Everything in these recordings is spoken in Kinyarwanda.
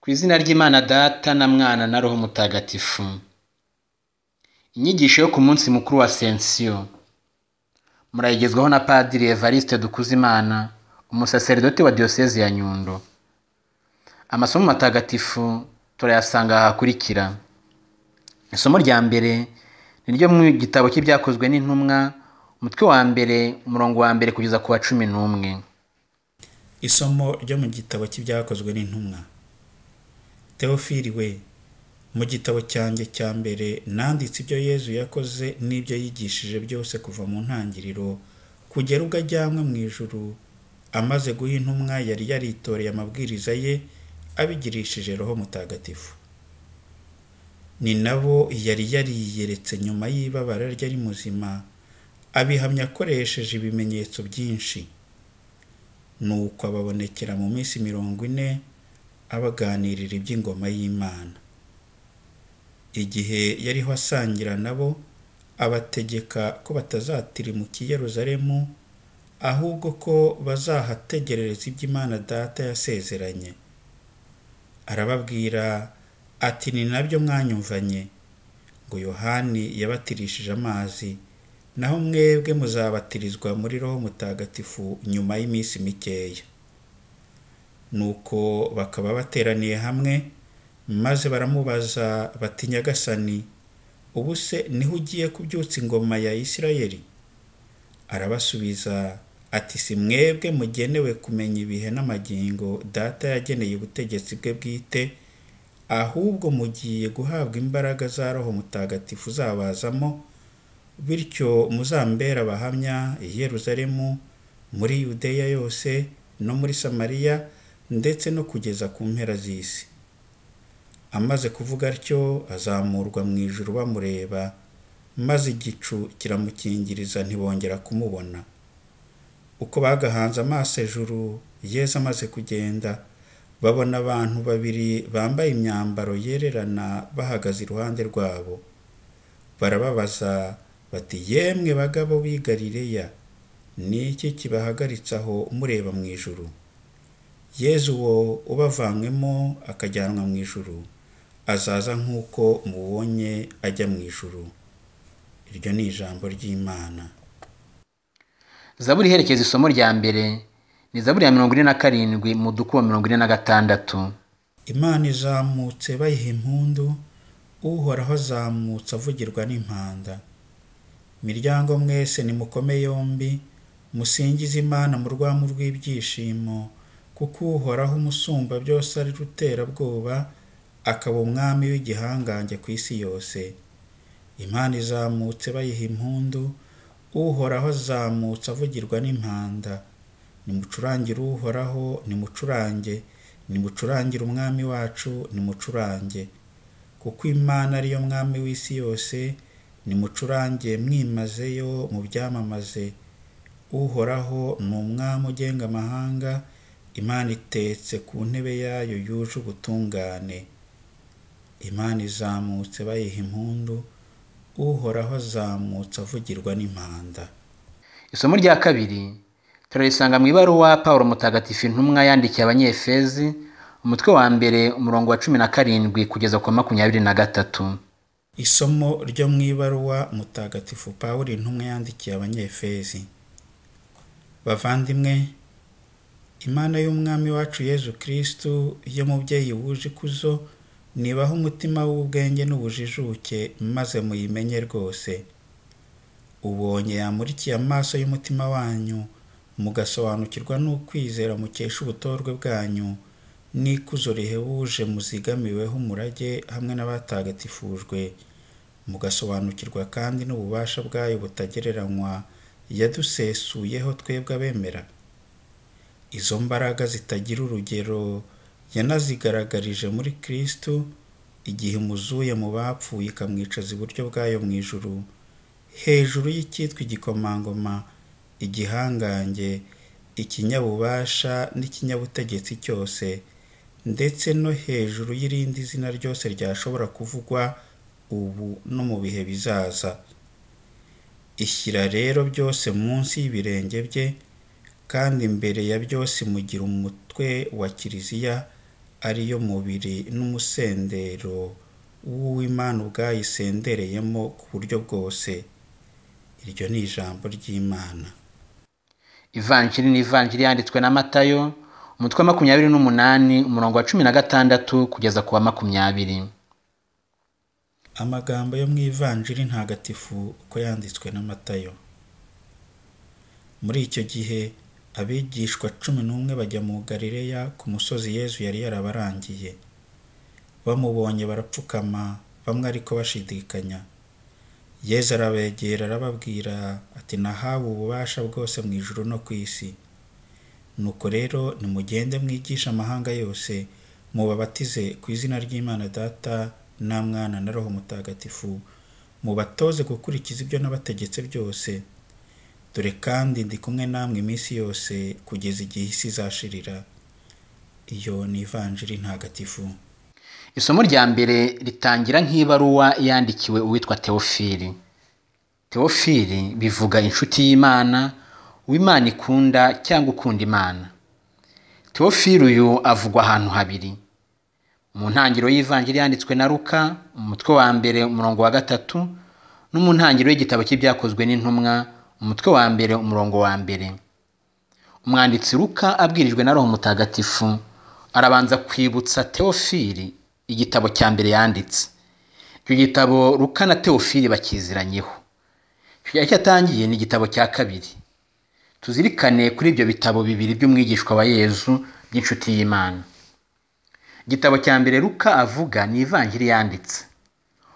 Ku izina ry'Imana Data na Mwana na Roho Mutagatifu. Inyigisho yo ku munsi mukuru wa Sensiyo. Murayigezwaho na Padiri Evariste Dukuzimana, umusaserdoti wa Diyosezi ya Nyundo. Amasomo matagatifu turayasanga ahakurikira. Isomo rya mbere ni ryo mu gitabo cy'ibyakozwe n'intumwa, umutwe wa mbere, umurongo wa mbere kugeza ku wa cumi n'umwe. Isomo ryo mu gitabo cy'ibyakozwe n'intumwa. Theophile we mu gitabo cyanjye cya mbere nanditse ibyo Yezu yakoze n'ibyo yigishije byose kuva mu ntangiriro kugera ubwo ajyanwe mu ijuru amaze guha intumwa yari yaritoreye amabwiriza ye abigirishije roho mutagatifu. Ni nabo yari yariyeretse nyuma y'ibabara rye ari muzima abihamya akoresheje ibimenyetso byinshi. Nuko ababonekera mu minsi mirongo ine abaganirira iby'ingoma y'Imana. Igihe yariho asangira nabo abategeka ko batazatirimuka i Yeruzalemu, ahubwo ko bazahategerereza ibyo Imana Data yasezeranye. Arababwira ati ni nabyo mwanyumvanye, ngo Yohani yabatirishije amazi, naho mwebwe muzabatirizwa muri Roho Mutagatifu nyuma y'iminsi mikeya. Nuko bakaba bateraniye hamwe maze baramubaza bati Nyagasani ubu se niho ugiye kubyutsa ingoma ya Isirayeli? Arabasubiza ati si mwebwe mugenewe kumenya ibihe n'amagingo data yageneye ubutegetsi bwe bwite ahubwo mugiye guhabwa imbaraga za roho mutagatifu uzabazamo bityo muzambera abahamya i Yeruzalemu muri Yudeya yose no muri Samariya ndetse no kugeza ku mpera z'isi. Amaze kuvuga atyo azamurwa mu ijuru bamureba, maze igicu kiramukingiriza ntibongera kumubona. Uko bagahanze amaso ejuru, Yesu amaze kugenda, babona abantu babiri bambaye imyambaro yererana bahagaze iruhande rwabo. Barababaza bati “Yemwe bagabo b'i Galileya, ni iki kibahagaritse aho mureba mu ijuru? Yezu uwo ubavanywemo akajyanwa mu ijuru, azaza nk'uko mubonye ajya mu ijuru. Iryo ni ijambo ry'Imana. Zaburi iherekeza isomo rya mbere ni Zaburi ya mirongo ine na karindwi umudugudu wa mirongo ine na gatandatu. Imana izamutse bayiha impundu, uhoraho azamutse avugirwa n'impanda. Miryango mwese nimukomere yombi, musingize Imana mu rwamu rw'ibyishimo kuko uhoraho umusumba byose ari ruterabwoba akaba umwami w'igihangange ku isi yose imana izamutse bayiha impundu uhoraho azamutse avugirwa n'impanda nimucurangire uhoraho nimucurange nimucurangire umwami wacu nimucurange kuko imana ari yo mwami w'isi yose nimucurange mwimazeyo mu byamamaze uhoraho ni umwami ugenga amahanga Imana itetse ku ntebe yayo yuje ubutungane, Imana izamutse bayiha impundu, Uhoraho azamutse avugirwa n'impanda. Isomo rya kabiri turarisanga mu ibaruwa Pawulo Mutagatifu intumwa yandikiye Abanyefezi, umutwe wa mbere umurongo wa cumi na karindwi kugeza ku makumyabiri na gatatu. Isomo ryo mu ibaruwa Mutagatifu Pawulo intumwa yandikiye Abanyefezi. Bavandimwe Imana y'Umwami wacu Yezu Kristu yo mubyeyi wuje ikuzo, nibahe umutima w'ubwenge n'ubujijuke maze muyimenye rwose. Ubonye yamurikiye amaso y'umutima wanyu, mugasobanukirwa n'ukwizera mukesha ubutorwe bwanyu n'ikuzo rihebuje muzigamiweho umurage hamwe n'abatagatifujwe, mugasobanukirwa kandi n'ububasha bwayo butagereranywa yadusesuyeho twebwe abemera. Izo mbaraga zitagira urugero yanazigaragarije muri Kristo igihe imuzuye mu bapfuye ikamwicaza iburyo bwayo mu ijuru, hejuru y'icyitwa igikomangoma, igihangange, ikinyabubasha n'ikinyabutegetsi cyose, ndetse no hejuru y'irindi zina ryose ryashobora kuvugwa ubu no mu bihe bizaza. Ishyira rero byose munsi y'ibirenge bye, kandi mbere ya byose mugira umutwe wa Kiliziya ari yo mubiri n'umusendero w'Imana ubwayo isendereyemo ku buryo bwose. Iryo ni ijambo ry'Imana. Ivanjiri ni ivanjiri yanditswe na Matayo, umutwe wa makumyabiri n'umunani, umurongo wa cumi na gatandatu kugeza ku wa makumyabiri. Amagambo yo mu ivanjiri ntagatifu uko yanditswe na Matayo. Muri icyo gihe abigishwa cumi n'umwe bajya mu Galileya ku musozi yezu yari yarabarangiye. Bamubonye barapfukama, bamwe ariko bashidikanya. yezu arabegera arababwira ati nahawe ububasha bwose mu ijuru no ku isi. Nuko rero nimugende mwigisha amahanga yose, mubabatize ku izina ry'Imana Data na Mwana na Roho Mutagatifu, mubatoze gukurikiza ibyo nabategetse byose Dore kandi ndi kumwe namwe iminsi yose kugeza igihe isi izashirira. Iyo ni ivanjiri ntagatifu. Isomo rya mbere ritangira nk'ibaruwa yandikiwe uwitwa Teofili. Teofili bivuga inshuti y'Imana, w’Imana ikunda cyangwa ukunda Imana. Teofili uyu avugwa ahantu habiri. Mu ntangiro y'ivanjiri yanditswe na Luka, mu wa mbere umurongo wa gatatu, no mu ntangiro y'igitabo cy'ibyakozwe n'intumwa umutwe wa mbere umurongo wa mbere umwanditsi Luka abwirijwe na roho mutagatifu arabanza kwibutsa teofili igitabo cya mbere yanditse icyo gitabo ruka na teofili bakiziranyeho icyo gihe cyatangiye ni igitabo cya kabiri tuzirikane kuri ibyo bitabo bibiri by'umwigishwa wa yezu by'inshuti y'imana igitabo cya mbere Luka avuga ni ivanjiri yanditse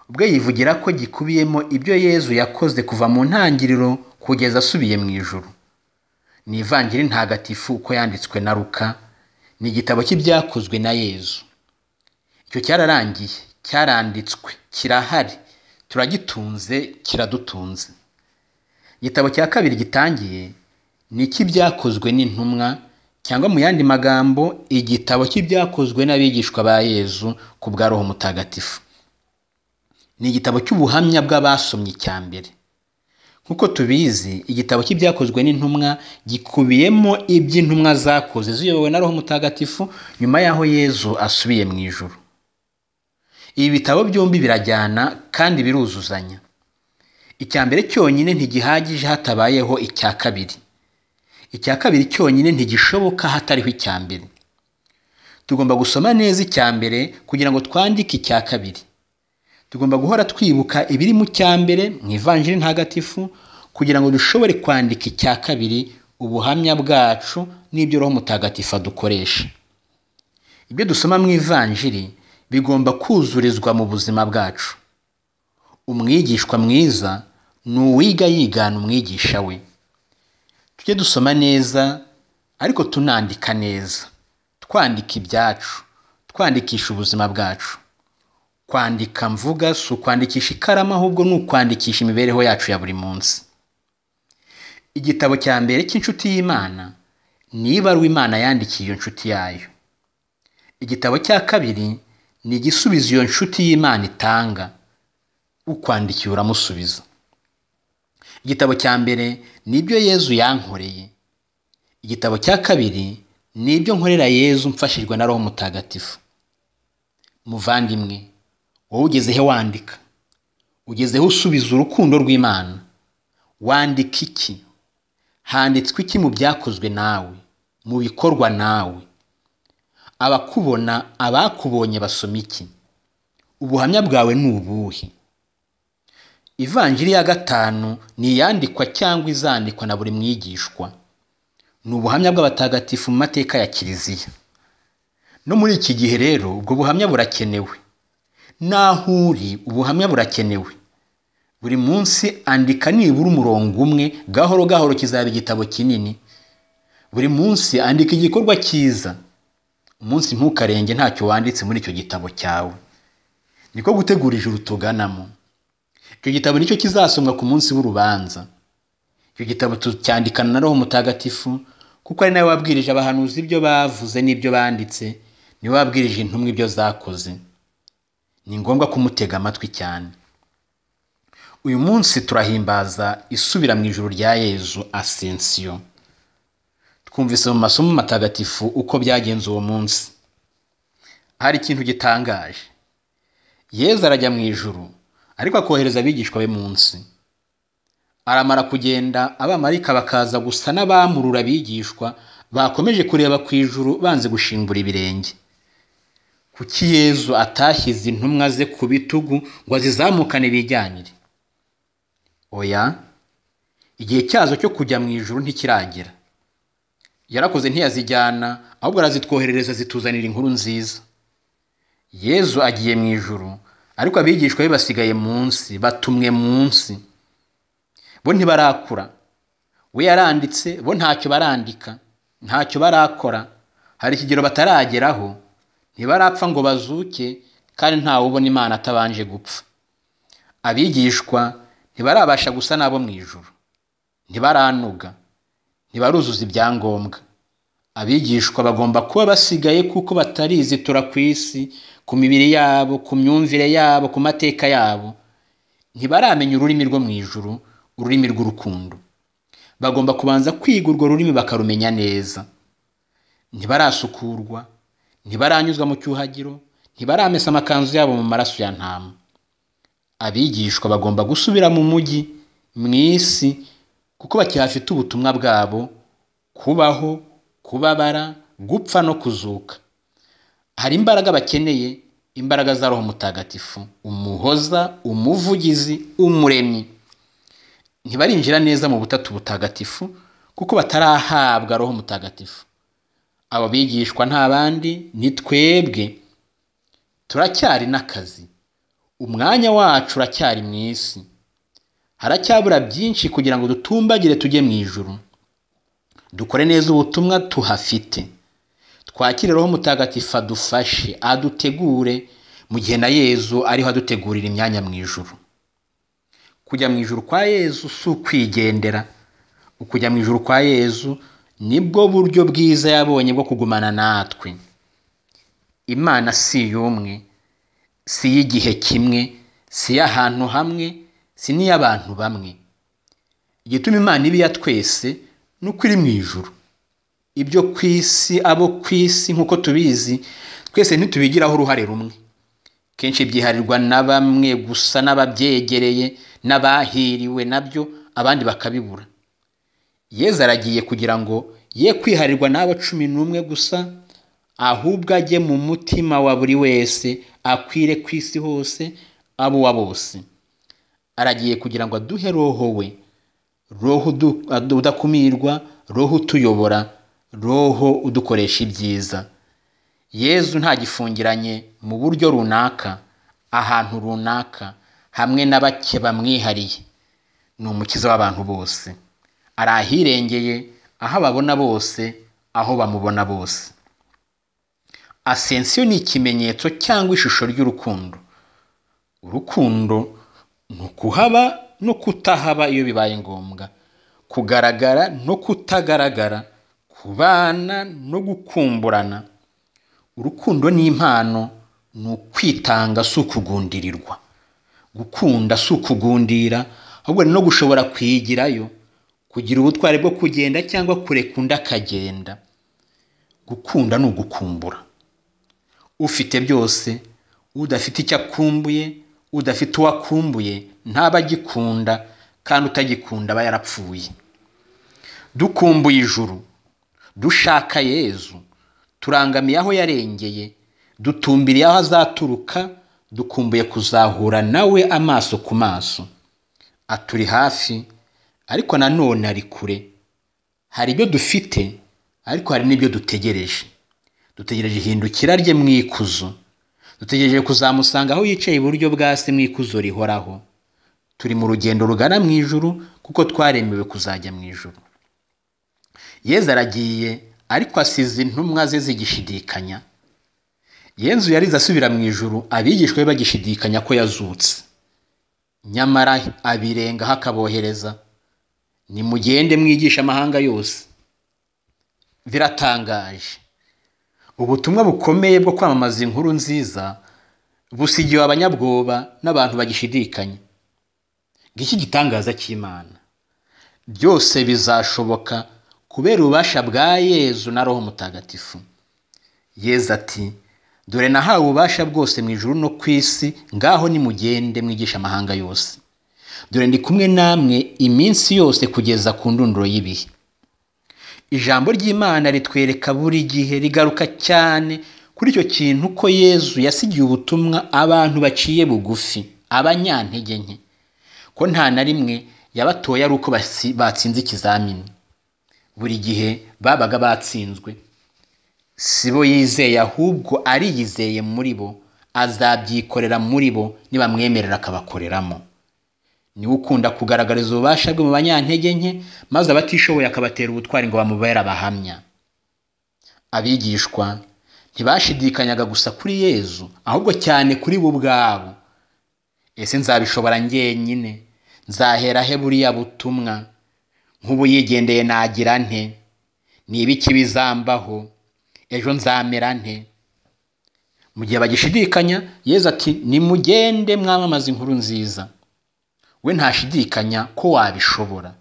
ubwe yivugira ko gikubiyemo ibyo yezu yakoze kuva mu ntangiriro kugeza asubiye mu ijuru ni ivangira ntagatifu uko yanditswe na ruka ni igitabo cy'ibyakozwe na yezu icyo cyararangiye cyaranditswe kirahari turagitunze kiradutunze igitabo cya kabiri gitangiye ni icy'ibyakozwe n'intumwa cyangwa mu yandi magambo igitabo cy'ibyakozwe n'abigishwa ba yezu ku bwa roho mutagatifu ni igitabo cy'ubuhamya bw'abasomye icya mbere nk'uko tubizi igitabo cy'ibyakozwe n'intumwa gikubiyemo iby'intumwa zakoze ziyobowe na roho mutagatifu nyuma y'aho yezu asubiye mu ijuru ibi bitabo byombi birajyana kandi biruzuzanya icya mbere cyonyine ntigihagije hatabayeho icya kabiri icya kabiri cyonyine ntigishoboka hatariho icya mbere tugomba gusoma neza icya mbere kugira ngo twandike icya kabiri tugomba guhora twibuka ibiri mu cyambere mu ivanjiri ntagatifu kugira ngo dushobore kwandika icya kabiri ubuhamya bwacu n'ibyo roho mutagatifu adukoresha ibyo dusoma mu ivanjiri bigomba kuzurizwa mu buzima bwacu umwigishwa mwiza ni uwiga yigana umwigisha we tujye dusoma neza ariko tunandika neza twandika ibyacu twandikisha ubuzima bwacu Kwandika mvuga si ukwandikisha ikarama ahubwo ni ukwandikisha imibereho yacu ya buri munsi. Igitabo cya mbere cy’inshuti y'Imana ni ibaruwa Imana yandikiye iyo nshuti yayo. Igitabo cya kabiri ni igisubizo iyo nshuti y'Imana itanga, ukwandikiye uramusubiza. Igitabo cya mbere ni ibyo Yezu yankoreye, igitabo cya kabiri ni ibyo nkorera Yezu mfashijwe na Roho Mutagatifu. Muvandimwe wowe ugeze he wandika ugeze he usubiza urukundo rw'imana wandika iki handitswe iki mu byakozwe nawe mu bikorwa nawe abakubona abakubonye basoma iki ubuhamya bwawe ni ubuhe ivanjiri ya gatanu ni iyandikwa cyangwa izandikwa na buri mwigishwa ni ubuhamya bw'abatagatifu mu mateka ya kiliziya no muri iki gihe rero ubwo buhamya burakenewe n'aho uri ubuhamya burakenewe buri munsi andika nibura umurongo umwe gahoro gahoro kizaba igitabo kinini buri munsi andika igikorwa cyiza umunsi ntukarenge ntacyo wanditse muri icyo gitabo cyawe niko gutegura ijuru tuganamo icyo gitabo nicyo kizasomwa ku munsi w'urubanza icyo gitabo tucyandikana na roho mutagatifu kuko ari nawe wabwirije abahanuzi ibyo bavuze n'ibyo banditse niwe wabwirije intumwa ibyo zakoze ni ngombwa kumutega amatwi cyane uyu munsi turahimbaza isubira mu ijoro rya yezu asensiyo twumvise mu masomo matagatifu uko byagenze uwo munsi hari ikintu gitangaje yezu arajya mu ijoro ariko akohereza abigishwa be munsi aramara kugenda abamarika bakaza gusa n'abamurura abigishwa bakomeje kureba ku ijuru banze gushingura ibirenge kuki yezu atashyize intumwa ze ku bitugu ngo azizamukane bijyanire oya igihe cyazo cyo kujya mu ijuru ntikirangira yarakoze ntiyazijyana ahubwo arazitwoherereza zituzanira inkuru nziza yezu agiye mu ijuru ariko abigishwa be basigaye munsi batumwe munsi bo ntibarakura we yaranditse bo ntacyo barandika ntacyo barakora hari ikigero batarageraho ntibarapfa ngo bazuke kandi ubona imana atabanje gupfa abigishwa ntibarabasha gusa n'abo mu ijuru ntibaranuga ntibaruzuza ibyangombwa abigishwa bagomba kuba basigaye kuko batarizitura ku isi ku mibiri yabo ku myumvire yabo ku mateka yabo ntibaramenya ururimi rwo mu ijuru ururimi rw'urukundo bagomba kubanza kwiga urwo rurimi bakarumenya neza ntibarasukurwa ntibaranyuzwa mu cyuhagiro ntibaramesa amakanzu yabo mu maraso ya ntama abigishwa bagomba gusubira mu mujyi mu isi kuko bakihafite ubutumwa bwabo kubaho kubabara gupfa no kuzuka hari imbaraga bakeneye imbaraga za roho mutagatifu umuhoza umuvugizi umuremyi ntibarinjira neza mu butatu butagatifu kuko batarahabwa roho mutagatifu aba bigishwa nta ni twebwe turacyari n'akazi umwanya wacu uracyari mu isi haracyabura byinshi kugira ngo dutumbagire tujye mu ijuru dukore neza ubutumwa tuhafite twakire roho mutagatifu adufashe adutegure mu gihe na yezu ariho adutegurira imyanya mu ijuru kujya mu ijuru kwa yezu si ukwigendera ukujya mu ijuru kwa yezu nibwo buryo bwiza yabonye bwo kugumana natwe imana si iy'umwe si iy'igihe kimwe si iy'ahantu hamwe si n'iy'abantu bamwe igituma imana iba iya twese ni uko iri mu ijuru ibyo ku isi abo ku isi nk'uko tubizi twese ntitubigiraho uruhare rumwe kenshi byiharirwa na bamwe gusa n'ababyegereye n'abahiriwe nabyo abandi bakabibura yezu aragiye kugira ngo ye kwiharirwa n'aba cumi n'umwe gusa ahubwo ajye mu mutima wa buri wese akwire ku isi hose abo wa bose aragiye kugira ngo aduhe roho we roho udakumirwa roho utuyobora roho udukoresha ibyiza yezu ntagifungiranye mu buryo runaka ahantu runaka hamwe na bake bamwihariye ni umukiza w'abantu bose ari ahirengeye aho ababona bose aho bamubona bose asensiyo ni ikimenyetso cyangwa ishusho ry'urukundo urukundo ni ukuhaba no kutahaba iyo bibaye ngombwa kugaragara no kutagaragara kubana no gukumburana urukundo ni impano ni ukwitanga si ukugundirirwa gukunda si ukugundira ahubwo no gushobora kuyigirayo kugira ubutwari bwo kugenda cyangwa kureka undi akagenda gukunda ni ugukumbura ufite byose udafite icyo akumbuye udafite uwo akumbuye ntaba agikunda kandi utagikunda aba yarapfuye dukumbuye ijuru dushaka yezu turangamiye aho yarengeye dutumbiriye aho azaturuka dukumbuye kuzahura nawe amaso ku maso aturi hafi ariko nanone ari kure hari ibyo dufite ariko hari n'ibyo dutegereje dutegereje ihindukira rye mu ikuzo dutegereje kuzamusanga aho yicaye iburyo bwa se mu ikuzo rihoraho turi mu rugendo rugana mu ijuru kuko twaremewe kuzajya mu ijuru yeza aragiye ariko asize intumwa ze zigishidikanya yenzu yarize asubira mu ijuru abigishwe be bagishidikanya ko yazutse nyamara abirengaho akabohereza nimugende mwigisha amahanga yose biratangaje ubutumwa bukomeye bwo kwamamaza inkuru nziza busigiwe abanyabwoba n'abantu bagishidikanya ngiki gitangaza cy'imana byose bizashoboka kubera ububasha bwa yezu na roho mutagatifu yezu ati dore nahawe ububasha bwose mu ijuru no ku isi ngaho nimugende mwigisha amahanga yose dore ndi kumwe namwe iminsi yose kugeza ku ndunduro y'ibihe ijambo ry'imana ritwereka buri gihe rigaruka cyane kuri icyo kintu ko yezu yasigiye ubutumwa abantu baciye bugufi abanyantege nke ko nta na rimwe yabatoye ari uko batsinze ikizamini buri gihe babaga batsinzwe si bo yizeye ahubwo ariyizeye muri bo azabyikorera muri bo nibamwemerera akabakoreramo niwe ukunda kugaragariza ububasha bwe mu banyantege nke maze abatishoboye akabatera ubutwari ngo bamubere abahamya abigishwa ntibashidikanyaga gusa kuri yezu ahubwo cyane kuri bo ubwabo ese nzabishobora njyenyine nzahera he buriya butumwa nk'ubu yigendeye nagira nte niba iki bizambaho ejo nzamera nte mu gihe bagishidikanya yezu ati nimugende mwamamaza inkuru nziza we ntashidikanya ko wabishobora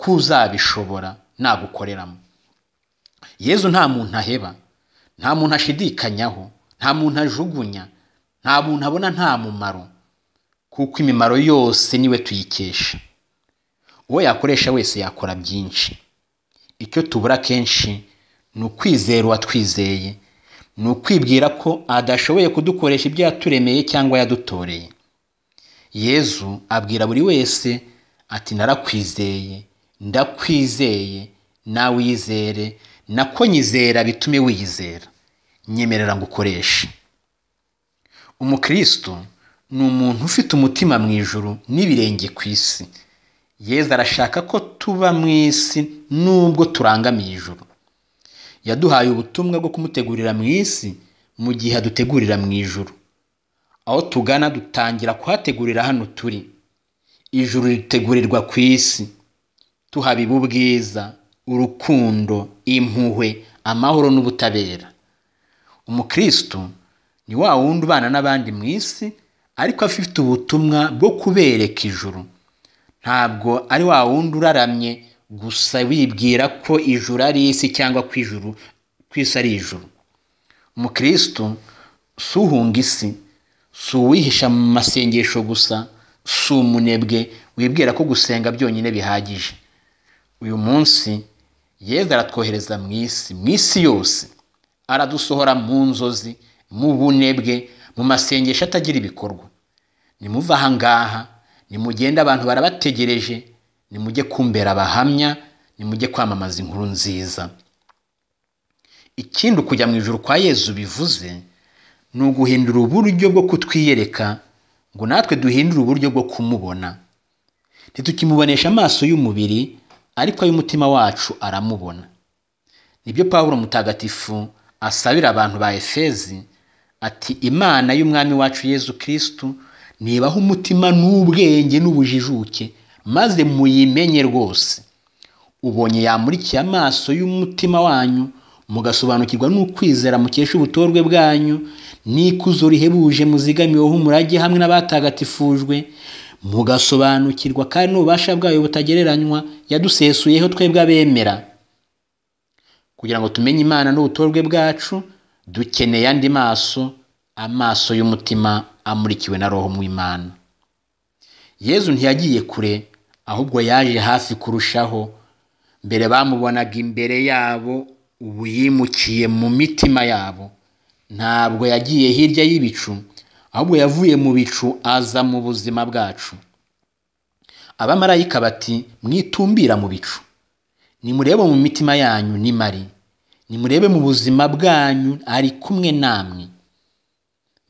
ko uzabishobora nagukoreramo yezu nta muntu aheba nta muntu ashidikanyaho nta muntu ajugunya nta muntu abona nta mumaro kuko imimaro yose niwe tuyikesha uwo yakoresha wese yakora byinshi icyo tubura kenshi ni ukwizera uwatwizeye ni ukwibwira ko adashoboye kudukoresha ibyo yaturemeye cyangwa yadutoreye yezu abwira buri wese ati narakwizeye ndakwizeye nawe uyizere nako nyizera bitume wiyizera nyemerera ngo ukoreshe umukristo ni umuntu ufite umutima mu ijuru n'ibirenge ku isi yezu arashaka ko tuba mu isi nubwo turangamiye ijuru yaduhaye ubutumwa bwo kumutegurira mu isi mu gihe adutegurira mu ijuru aho tugana dutangira kuhategurira hano turi ijuru ritegurirwa ku isi tuhabiba ubwiza urukundo impuhwe amahoro n'ubutabera umukristo ni wa wundi ubana n'abandi mu isi ariko afite ubutumwa bwo kubereka ijuru ntabwo ari wa wundi uraramye gusa wibwira ko ijuru ari isi cyangwa ko ijuru ku isi ari ijuru umukristo suhunga isi si uwihisha mu masengesho gusa si umunebwe wibwira ko gusenga byonyine bihagije uyu munsi yezu aratwohereza mu isi mu isi yose aradusohora mu nzozi mu bunebwe mu masengesho atagira ibikorwa nimuve ahangaha nimugende abantu barabategereje nimujye kumbera abahamya nimujye kwamamaza inkuru nziza ikindi ukujya mu ijoro kwa yezu bivuze ni uguhindura uburyo bwo kutwiyereka ngo natwe duhindure uburyo bwo kumubona ntitukimubonesha amaso y'umubiri ariko ay'umutima wacu aramubona nibyo Pawulo mutagatifu asabira abantu ba efezi ati imana y'umwami wacu yezu kirisitu nibaho umutima n'ubwenge n'ubujijuke maze muyimenye rwose ubonye yamurikiye amaso y'umutima wanyu mugasobanukirwa n'ukwizera mukesha ubutorwe bwanyu n'ikuzo rihebuje muzigamiweho umurage hamwe n'abatagatifujwe mugasobanukirwa kandi n'ububasha bwayo butagereranywa yadusesuyeho twebwe abemera kugira ngo tumenye imana n'ubutorwe bwacu dukeneye andi maso amaso y'umutima amurikiwe na roho mu imana yezu ntiyagiye kure ahubwo yaje hafi kurushaho mbere bamubonaga imbere yabo ubu mu mitima yabo. Ntabwo yagiye hirya y'ibicu, ahubwo yavuye mu bicu aza mu buzima bwacu. Abamarayika bati mwitumbira mu bicu, nimurebe mu mitima yanyu ni mari, nimurebe mu buzima bwanyu ari kumwe namwe.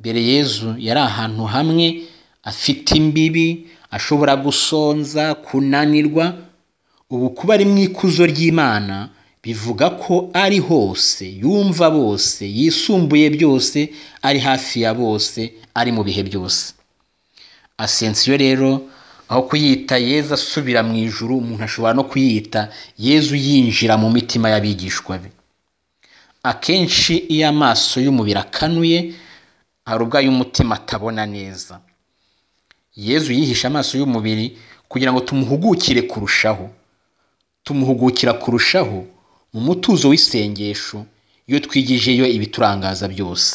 Mbere Yezu yari ahantu hamwe afite imbibi, ashobora gusonza, kunanirwa, ubu kuba ari mu ikuzo ry'Imana bivuga ko ari hose yumva bose yisumbuye byose ari hafi ya bose ari mu bihe byose asensiyo rero aho kuyita yezu asubira mu ijuru umuntu ashobora no kuyita yezu yinjira mu mitima y'abigishwa be akenshi iyo amaso y'umubiri akanuye hari ubwo ay'umutima atabona neza yezu yihishe amaso y'umubiri kugira ngo tumuhugukire kurushaho tumuhugukira kurushaho mu mutuzo w'isengesho iyo twigijeyo ibiturangaza byose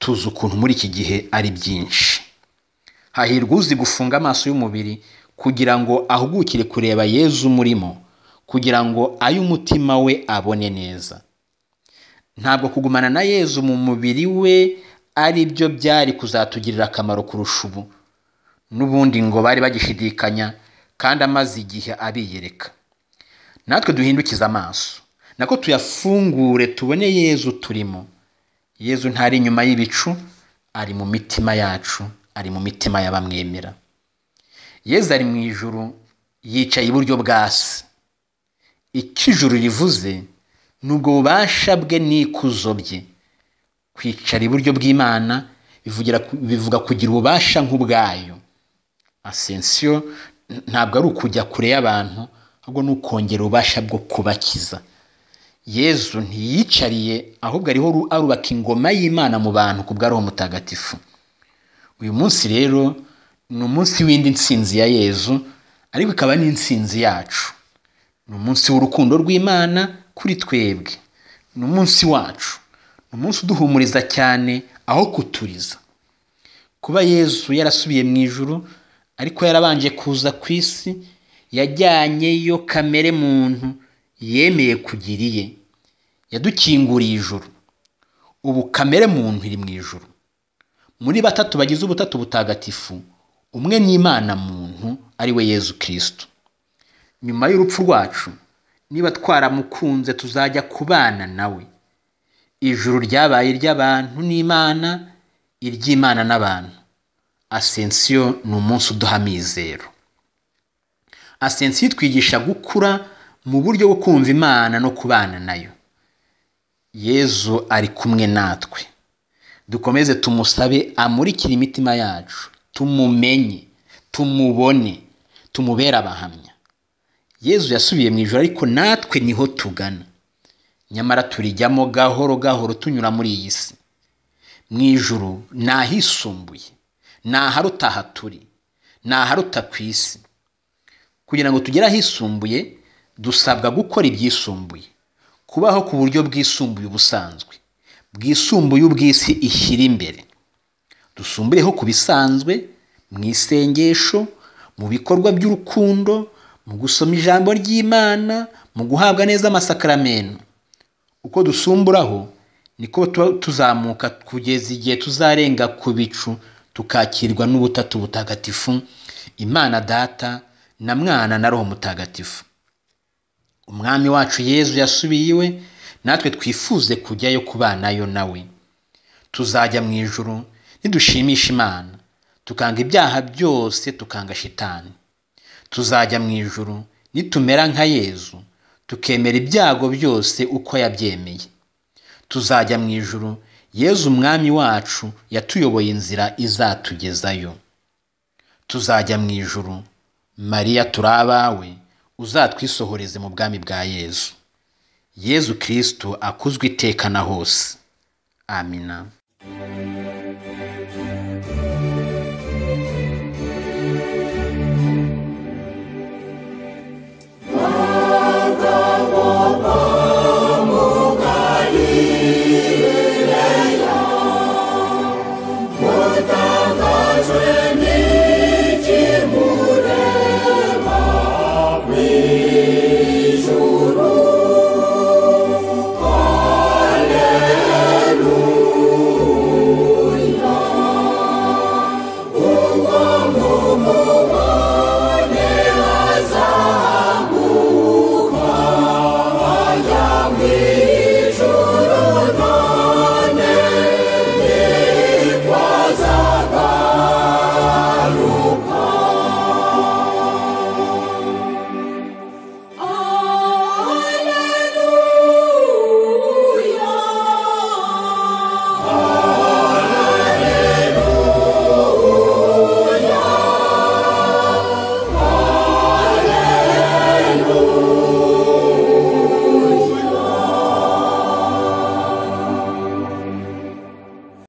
tuzi ukuntu muri iki gihe ari byinshi hahirwa uzi gufunga amaso y'umubiri kugira ngo ahugukire kureba yezu umurimo kugira ngo ay'umutima we abone neza ntabwo kugumana na yezu mu mubiri we ari byo byari kuzatugirira akamaro kurusha ubu n'ubundi ngo bari bagishidikanya kandi amaze igihe abiyereka natwe duhindukize amaso nako tuyafungure tubone yezu turimo yezu ntari inyuma y'ibicu ari mu mitima yacu ari mu mitima y'abamwemera yezu ari mu ijuru yicaye iburyo bwa se icyo ijuru rivuze ni ubwo bubasha bwe n'ikuzo bye kwicara iburyo bw'imana bivuga kugira ububasha nk'ubwayo asensiyo ntabwo ari ukujya kure y'abantu ahubwo ni ukongera ububasha bwo kubakiza yezu ntiyicariye ahubwo ariho arubaka ingoma y'imana mu bantu ku bwa roho mutagatifu uyu munsi rero ni umunsi w'indi nsinzi ya yezu ariko ikaba n'insinzi yacu ni umunsi w'urukundo rw'imana kuri twebwe ni umunsi wacu ni umunsi uduhumuriza cyane aho kuturiza kuba yezu yarasubiye mu ijuru ariko yarabanje kuza ku isi yajyanyeyo kamere muntu yemeye kugira iye yadukinguriye ijuru ubu kamere muntu iri mu ijuru muri batatu bagize ubutatu butagatifu umwe n'imana muntu ari we yezu kirisitu nyuma y'urupfu rwacu niba twaramukunze tuzajya kubana nawe ijuru ryabaye iry'abantu n'imana iry'imana n'abantu asensiyo ni umunsi uduha amizero asensiyo itwigisha gukura mu buryo bwo kumva imana no kubana nayo yezu ari kumwe natwe dukomeze tumusabe amurikire imitima yacu tumumenye tumubone tumubere abahamya yezu yasubiye mu ijoro ariko natwe niho tugana nyamara turijyamo gahoro gahoro tunyura muri iyi si mu ijoro ni ahisumbuye ni aharuta haturi ni aharuta ku isi kugira ngo tugere ahisumbuye dusabwa gukora ibyisumbuye kubaho ku buryo bwisumbuye ubusanzwe bwisumbuye ubw'isi ishyira imbere dusumbuyeho ku bisanzwe mu isengesho mu bikorwa by'urukundo mu gusoma ijambo ry'imana mu guhabwa neza amasakaramentu uko dusumburaho niko tuzamuka kugeza igihe tuzarenga ku bicu tukakirwa n'ubutatu butagatifu imana data na mwana na roho mutagatifu umwami wacu yezu yasubiye iwe natwe twifuze kujyayo kubanayo nawe tuzajya mu ijoro nidushimisha imana tukanga ibyaha byose tukanga shitani tuzajya mu ijoro nitumera nka yezu tukemera ibyago byose uko yabyemeye tuzajya mu ijoro yezu umwami wacu yatuyoboye inzira izatugezayo tuzajya mu ijoro mariya turi abawe uzatwisohoreze mu bwami bwa yezu yezu kirisitu akuzwe iteka na hose amina